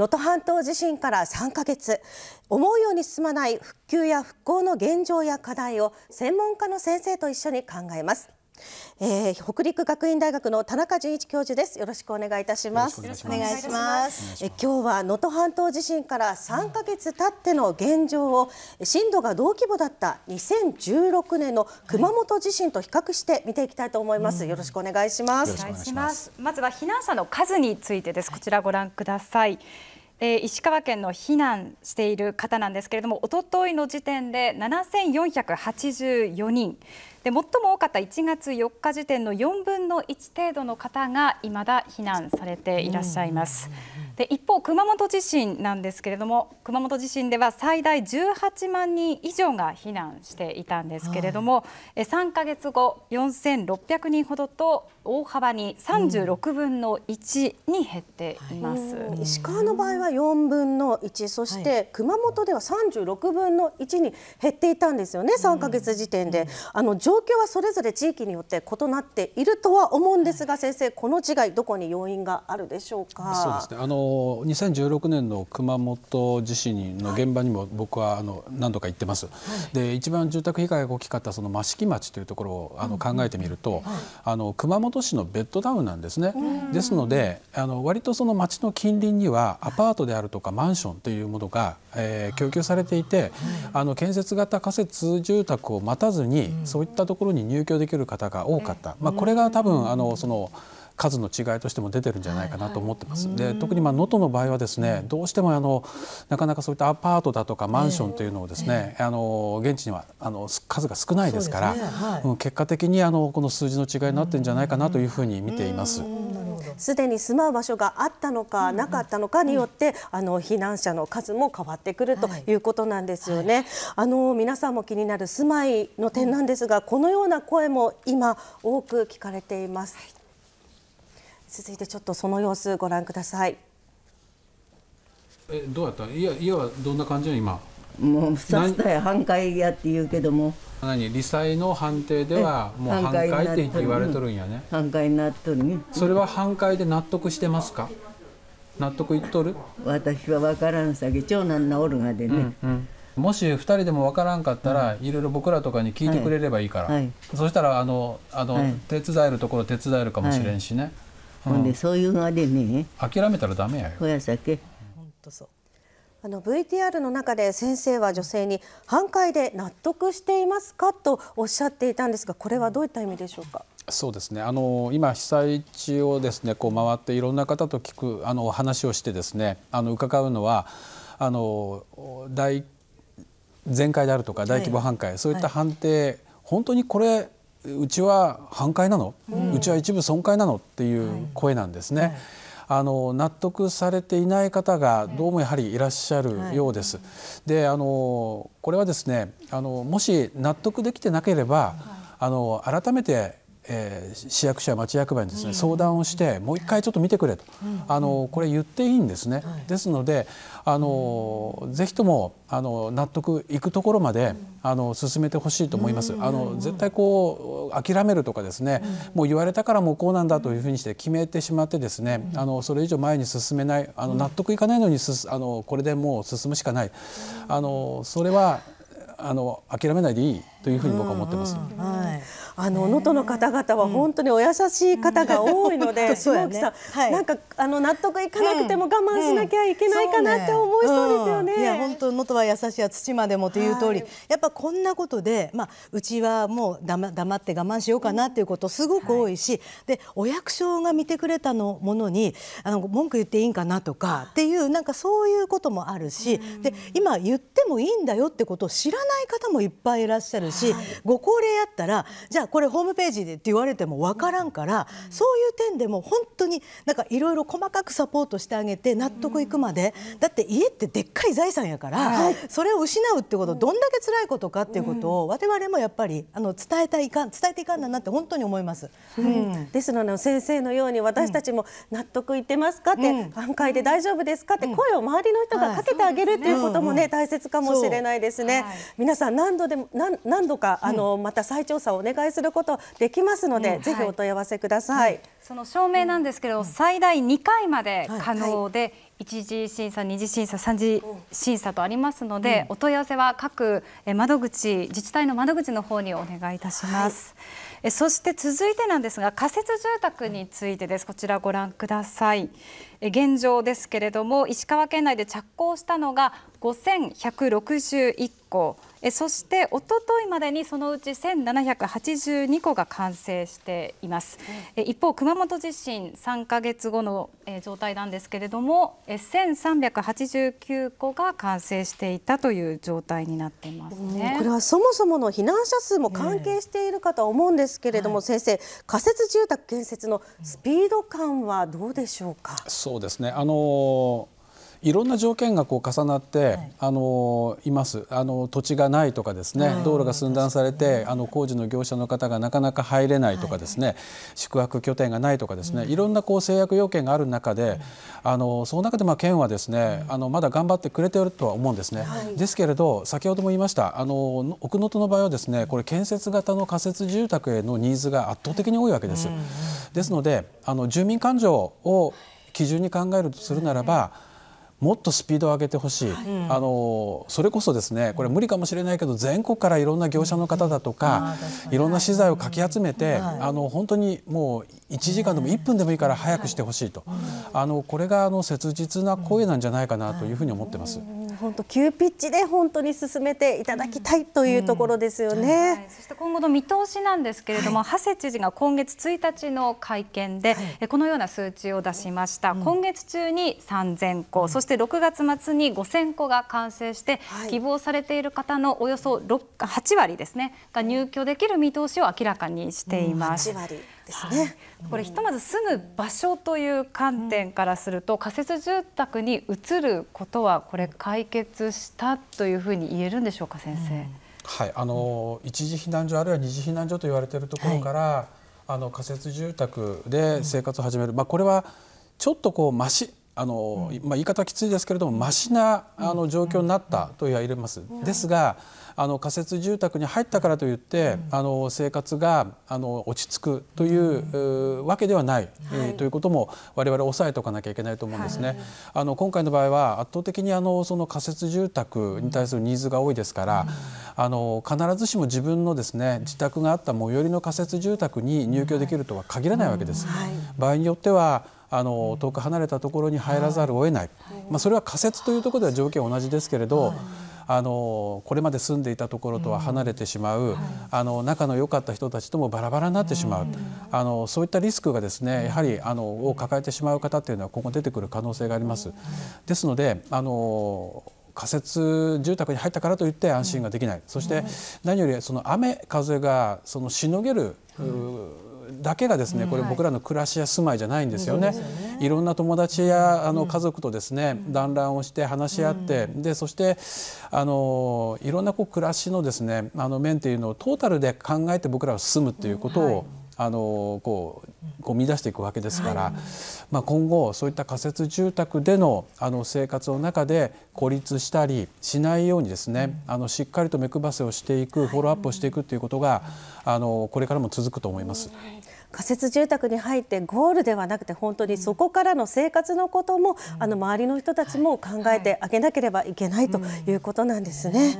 能登半島地震から3ヶ月思うように進まない復旧や復興の現状や課題を専門家の先生と一緒に考えますえー、北陸学院大学の田中純一教授ですよろしくお願いいたしますよろしくお願いしますえ今日は能登半島地震から3ヶ月経っての現状を、震度が同規模だった2016年の熊本地震と比較して見ていきたいと思います、はい、よろしくお願いしますお願いしますまずは避難者の数についてですこちらご覧ください、いえー、石川県の避難している方なんですけれども、おとといの時点で7484人、で最も多かった1月4日時点の4分の1程度の方がいまだ避難されていらっしゃいます。で一方、熊本地震なんですけれども熊本地震では最大18万人以上が避難していたんですけれども、はい、3か月後、4600人ほどと大幅に36分の1に減っています、うんはい、石川の場合は4分の1そして熊本では36分の1に減っていたんですよね、3か月時点で。あの状況はそれぞれ地域によって異なっているとは思うんですが、はい、先生、この違い、どこに要因があるでしょうかそうですねあの2016年の熊本地震の現場にも僕はあの何度か行ってます、はい、で一番住宅被害が大きかったその益城町というところをあの考えてみると、はい、あの熊本市のベッドダウンなんですね。ですのであの割とその町の近隣にはアパートであるとかマンションというものが、えー、供給されていてあの建設型仮設住宅を待たずにそういったったところに入居できる方が多かった、まあ、これが多分あのその数の違いとしても出てるんじゃないかなと思ってます。で特に能、ま、登、あの場合はですねどうしてもあのなかなかそういったアパートだとかマンションというのをですね、えー、あの現地にはあの数が少ないですから、ねはい、結果的にあのこの数字の違いになってるんじゃないかなというふうに見ています。すでに住まう場所があったのか、なかったのかによって、あの避難者の数も変わってくるということなんですよね。はい、あの皆さんも気になる住まいの点なんですが、このような声も今多く聞かれています。続いてちょっとその様子ご覧ください。えどうやった？いや家はどんな感じの今？もう2つだ半壊やって言うけども何理災の判定ではもう半壊って言われとるんやね半壊になっとるねそれは半壊で納得してますか納得いっとる私は分からんさげ長男治るがでね、うんうんもし2人でも分からんかったら、いろいろ僕らとかに聞いてくれればいいから、はいそしたらあのあの、はい、手伝えるところ手伝えるかもしれんしね、ほんでそういうのでね諦めたらダメやよ。ほやさけほんとそうあの VTR の中で先生は女性に反対で納得していますかとおっしゃっていたんですがこれはどういった意味でしょうかそうですねあの今被災地をですねこう回っていろんな方と聞くあの話をしてですねあの伺うのはあの大全壊であるとか大規模半壊、はい、そういった判定、はい、本当にこれうちは半壊なの、うん、うちは一部損壊なのっていう声なんですね。はいあの納得されていない方がどうもやはりいらっしゃるようです。はい、であのこれはですねあのもし納得できてなければ、はい、あの改めてえー、市役所や町役場にですね、相談をしてもう一回ちょっと見てくれと、あのこれ言っていいんですね、ですのであのぜひともあの納得いくところまで、あの進めてほしいと思います、あの絶対こう諦めるとかですね、もう言われたからもうこうなんだというふうにして決めてしまってですね、あのそれ以上前に進めないあの納得いかないのにすあのこれでもう進むしかない、あのそれはあの諦めないでいいというふうに僕は思ってます。うんうんはい。あの能登の方々は本当にお優しい方が多いので、下 木さん、なんかあの納得いかなくても我慢しなきゃいけないかなって思いそうですよね。いや本当能登は優しいや土までもという通り、やっぱこんなことで、まあうちはもう黙黙って我慢しようかなっていうことすごく多いし、でお役所が見てくれたのものにあの文句言っていいんかなとかっていうなんかそういうこともあるし、で今言ってもいいんだよってことを知らない方もいっぱいいらっしゃるるし、はい、ご高齢やったらじゃあこれホームページでって言われても分からんから、うん、そういう点でも本当になんかいろいろ細かくサポートしてあげて納得いくまで、うん、だって家ってでっかい財産やから、はい、それを失うってことどんだけ辛いことかっていうことを我々もやっぱりあの伝えたいかん伝えていかんなんなって本当に思います。ですので先生のように私たちも納得いってますかって、段階で大丈夫ですかって声を周りの人がかけてあげるっていうこともね大切かもしれないですね。皆さん何度でも何何度か、あのまた再調査をお願いすることできますので、ぜひお問い合わせください。その証明なんですけど、最大2回まで可能で、一次審査、二次審査、三次審査とありますので、お問い合わせは各窓口、自治体の窓口の方にお願いいたします。えそして続いてなんですが、仮設住宅についてです。こちらご覧ください。現状ですけれども石川県内で着工したのが5161戸そしておとといまでにそのうち1782戸が完成しています、うん、一方熊本地震3か月後の状態なんですけれども1389戸が完成していたという状態になっています、ねうん、これはそもそもの避難者数も関係しているかと思うんですけれども、ねはい、先生仮設住宅建設のスピード感はどうでしょうか、うんそうですねあのいろんな条件がこう重なって、はい、あのいますあの土地がないとかですね、はい、道路が寸断されて、はあの工事の業者の方がなかなか入れないとかですね、宿泊拠点がないとかですね、いろんなこう制約要件がある中で、あのその中でまあ県はですね、あのまだ頑張ってくれているとは思うんですね、ですけれど先ほども言いましたあの奥能登の場合はですねこれ建設型の仮設住宅へのニーズが圧倒的に多いわけです、ですのであの住民感情を基準に考えるとするならば、もっとスピードを上げてほしい、はい、あのそれこそですねこれ無理かもしれないけど全国からいろんな業者の方だとか、いろんな資材をかき集めて、はい、あの本当にもう1時間でも1分でもいいから早くしてほしいと、はい、あのこれがあの切実な声なんじゃないかなというふうに思ってます。本当急ピッチで本当に進めていただきたいというところですよね。うんはい、そして今後の見通しなんですけれども、はい、長谷知事が今月1日の会見で、はい、このような数値を出しました。今月中に3000個、そして6月末に5000個が完成して、希望されている方のおよそ8割ですねが入居できる見通しを明らかにしています。うんですね、はい、これひとまず住む場所という観点からすると、うん、仮設住宅に移ることはこれ解決したというふうに言えるんでしょうか先生。うん、はいあの一時避難所あるいは二次避難所と言われているところから、はい、あの仮設住宅で生活を始める、まあ、これはちょっとこうましあの、まあ、言い方はきついですけれどもましなあの状況になったと言言えます。ですがあの仮設住宅に入ったからといって、あの生活があの落ち着くというわけではない、えということも我々抑えておかなきゃいけないと思うんですね。あの今回の場合は圧倒的にあのその仮設住宅に対するニーズが多いですから、あの必ずしも自分のですね自宅があった最寄りの仮設住宅に入居できるとは限らないわけです。場合によってはあの遠く離れたところに入らざるを得ない、まあ、それは仮説というところでは条件同じですけれど、あのこれまで住んでいたところとは離れてしまう、あの仲の良かった人たちともバラバラになってしまう、あのそういったリスクがですねやはりあのを抱えてしまう方っていうのは今後出てくる可能性があります。ですのであの仮設住宅に入ったからといって安心ができない、そして何よりその雨風がそのしのげる、だけがですねこれ僕らの暮らしや住まいじゃないんですよね。いろんな友達やあの家族とですね団らをして話し合ってでそしてあのいろんなこう暮らしのですねあの面っていうのをトータルで考えて僕らは進むっていうことを、あのこうこう見出していくわけですから、はい、まあ、今後そういった仮設住宅でのあの生活の中で孤立したりしないようにですね、うん、あのしっかりと目配せをしていくフォローアップをしていくということが、あのこれからも続くと思います。はい仮設住宅に入ってゴールではなくて本当にそこからの生活のことも、うん、あの周りの人たちも考えてあげなければいけないということなんですね。はいはい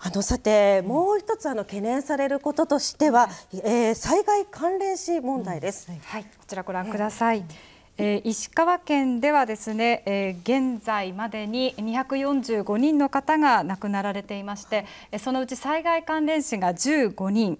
あのさて、もう一つあの懸念されることとしては、えー、災害関連死問題です、はい、こちらご覧ください、えー石川県ではですね、現在までに245人の方が亡くなられていまして、そのうち災害関連死が15人、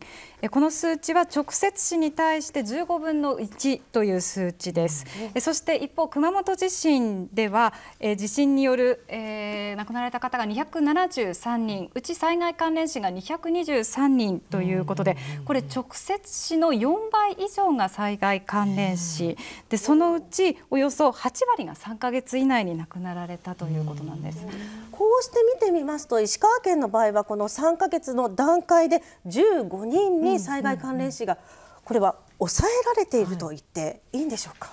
この数値は直接死に対して15分の1という数値です、そして一方熊本地震では、地震による、亡くなられた方が273人うち災害関連死が223人ということで、これ直接死の4倍以上が災害関連死でそのちおよそ8割が3か月以内に亡くなられたということなんです。こうして見てみますと石川県の場合はこの3か月の段階で15人に災害関連死がこれは抑えられていると言っていいんでしょうか。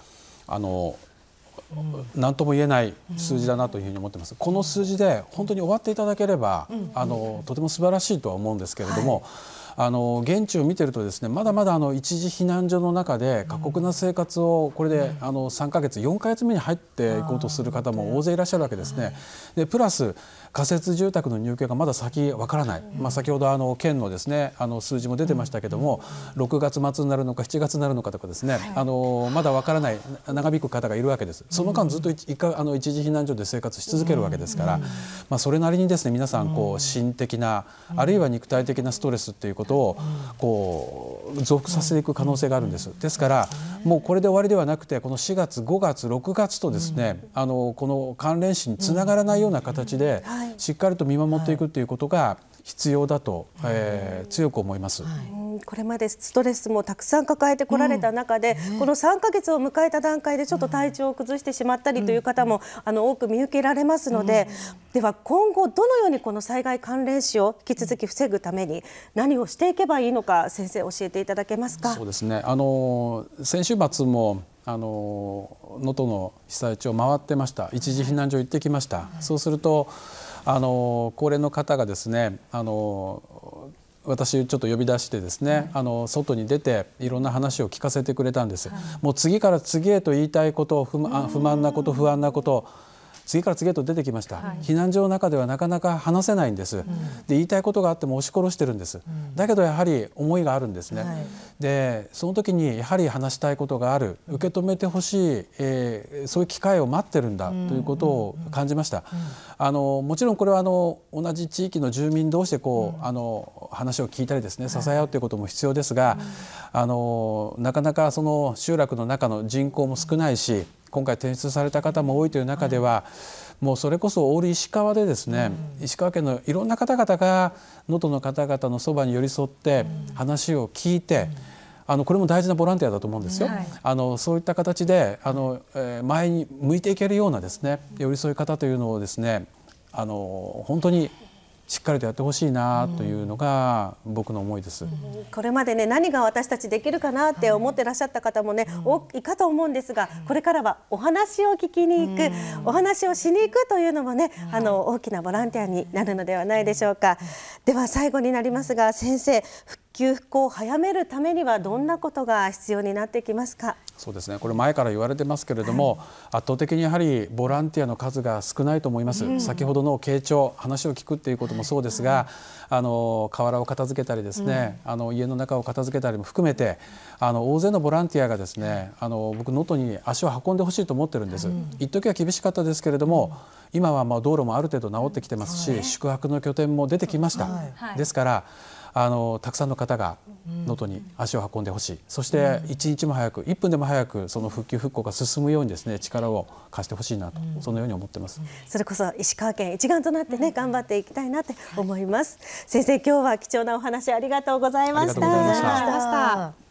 あの何とも言えない数字だなというふうに思ってます。この数字で本当に終わっていただければ、あのとても素晴らしいとは思うんですけれども。はいあの現地を見てるとですねまだまだあの一時避難所の中で過酷な生活をこれで、あの3か月4か月目に入っていこうとする方も大勢いらっしゃるわけですね。でプラス仮設住宅の入居がまだ先わからない、まあ、先ほどあの県のですねあの数字も出てましたけども6月末になるのか7月になるのかとかですね、あのまだわからない長引く方がいるわけです。その間ずっと一あの一時避難所で生活し続けるわけですから、まあ、それなりにですね皆さんこう心的なあるいは肉体的なストレスっていうことことをこう増幅させていく可能性があるんです。ですからもうこれで終わりではなくてこの4月5月6月とですね、あのこの関連死につながらないような形でしっかりと見守っていくということが、必要だと、えー、強く思います、はい、これまでストレスもたくさん抱えてこられた中で、うん、この3か月を迎えた段階でちょっと体調を崩してしまったりという方も、あの多く見受けられますので、では今後どのようにこの災害関連死を引き続き防ぐために何をしていけばいいのか先生教えていただけますか。そうですねあの先週末もあの能登の被災地を回ってました一時避難所行ってきました、そうするとあの高齢の方がですねあの私ちょっと呼び出してですね、あの外に出ていろんな話を聞かせてくれたんです、もう次から次へと言いたいこと不満なこと不安なこと次から次へと出てきました、はい、避難所の中ではなかなか話せないんです、うん、で言いたいことがあっても押し殺してるんです、うん、だけどやはり思いがあるんですね、はい、でその時にやはり話したいことがある受け止めてほしい、えー、そういう機会を待ってるんだということを感じました、あのもちろんこれはあの同じ地域の住民同士でこう、あの話を聞いたりですね支え合うということも必要ですが、あのなかなかその集落の中の人口も少ないし今回転出された方も多いという中では、はい、もうそれこそオール石川でですね、うん、石川県のいろんな方々が能登の方々のそばに寄り添って話を聞いて、うん、あのこれも大事なボランティアだと思うんですよ。はい、あのそういった形であの、えー、前に向いていけるようなですね寄り添い方というのをですねあの本当にしっかりとやってほしいなというのが僕の思いです、うん、これまでね何が私たちできるかなって思ってらっしゃった方もね、多いかと思うんですがこれからはお話を聞きに行く、うん、お話をしに行くというのもね、あの大きなボランティアになるのではないでしょうか、では最後になりますが先生復給付を早めるためにはどんなことが必要になってきますかそうですねこれ前から言われてますけれども、はい、圧倒的にやはりボランティアの数が少ないと思います、うん、先ほどの傾聴話を聞くっていうこともそうですが、はい、あの瓦を片付けたりですね、うん、あの家の中を片付けたりも含めてあの大勢のボランティアがですねあの僕能登に足を運んでほしいと思ってるんです、うん、一時は厳しかったですけれども、今はまあ道路もある程度治ってきてますし、宿泊の拠点も出てきました、はい、ですからあのたくさんの方が能登に足を運んでほしい、そして一日も早く1分でも早くその復旧復興が進むようにですね力を貸してほしいなと、そのように思ってます。それこそ石川県一丸となってね頑張っていきたいなって思います。先生今日は貴重なお話ありがとうございました。ありがとうございました。